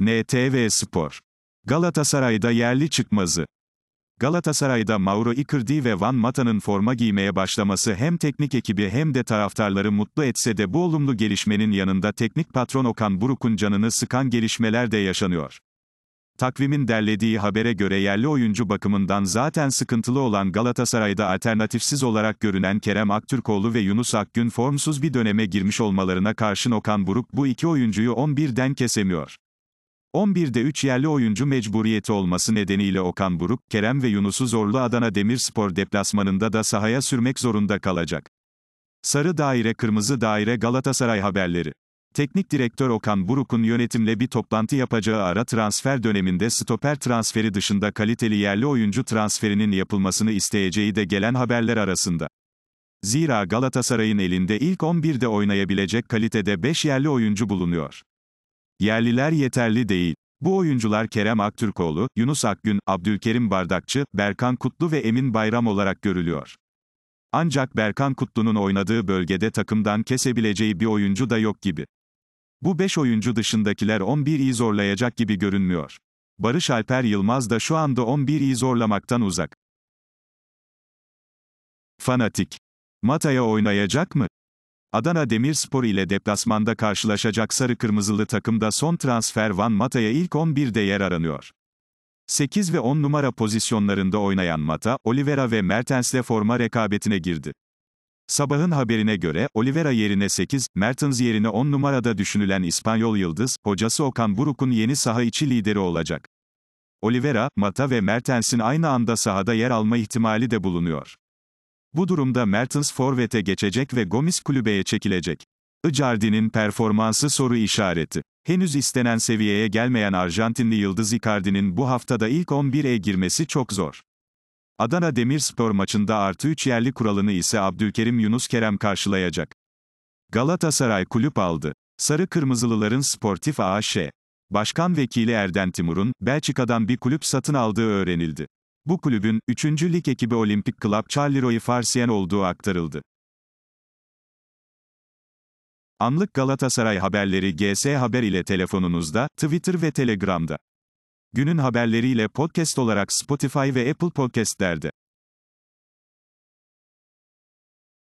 NTV Spor. Galatasaray'da yerli çıkmazı. Galatasaray'da Mauro Icardi ve Van Mata'nın forma giymeye başlaması hem teknik ekibi hem de taraftarları mutlu etse de bu olumlu gelişmenin yanında teknik patron Okan Buruk'un canını sıkan gelişmeler de yaşanıyor. Takvimin derlediği habere göre yerli oyuncu bakımından zaten sıkıntılı olan Galatasaray'da alternatifsiz olarak görünen Kerem Aktürkoğlu ve Yunus Akgün formsuz bir döneme girmiş olmalarına karşın Okan Buruk bu iki oyuncuyu 11'den kesemiyor. 11'de 3 yerli oyuncu mecburiyeti olması nedeniyle Okan Buruk, Kerem ve Yunus'u zorlu Adana Demirspor deplasmanında da sahaya sürmek zorunda kalacak. Sarı Daire Kırmızı Daire Galatasaray haberleri. Teknik direktör Okan Buruk'un yönetimle bir toplantı yapacağı ara transfer döneminde stoper transferi dışında kaliteli yerli oyuncu transferinin yapılmasını isteyeceği de gelen haberler arasında. Zira Galatasaray'ın elinde ilk 11'de oynayabilecek kalitede 5 yerli oyuncu bulunuyor. Yerliler yeterli değil. Bu oyuncular Kerem Aktürkoğlu, Yunus Akgün, Abdülkerim Bardakçı, Berkan Kutlu ve Emin Bayram olarak görülüyor. Ancak Berkan Kutlu'nun oynadığı bölgede takımdan kesebileceği bir oyuncu da yok gibi. Bu 5 oyuncu dışındakiler 11'i zorlayacak gibi görünmüyor. Barış Alper Yılmaz da şu anda 11'i zorlamaktan uzak. Fanatik. Mata'ya oynayacak mı? Adana Demirspor ile deplasmanda karşılaşacak sarı kırmızılı takımda son transfer Van Mata'ya ilk 11'de yer aranıyor. 8 ve 10 numara pozisyonlarında oynayan Mata, Oliveira ve Mertens'le forma rekabetine girdi. Sabahın haberine göre, Oliveira yerine 8, Mertens yerine 10 numarada düşünülen İspanyol Yıldız, hocası Okan Buruk'un yeni saha içi lideri olacak. Oliveira, Mata ve Mertens'in aynı anda sahada yer alma ihtimali de bulunuyor. Bu durumda Mertens forvete geçecek ve Gomis kulübeye çekilecek. Icardi'nin performansı soru işareti. Henüz istenen seviyeye gelmeyen Arjantinli Yıldız Icardi'nin bu haftada ilk 11'e girmesi çok zor. Adana Demirspor maçında artı 3 yerli kuralını ise Abdülkerim Yunus Kerem karşılayacak. Galatasaray kulüp aldı. Sarı Kırmızılıların Sportif AŞ. Başkan Vekili Erden Timur'un, Belçika'dan bir kulüp satın aldığı öğrenildi. Bu kulübün, 3. lig ekibi Olimpik Club Charleroi farsiyen olduğu aktarıldı. Anlık Galatasaray haberleri GS Haber ile telefonunuzda, Twitter ve Telegram'da. Günün haberleriyle podcast olarak Spotify ve Apple Podcast'lerde.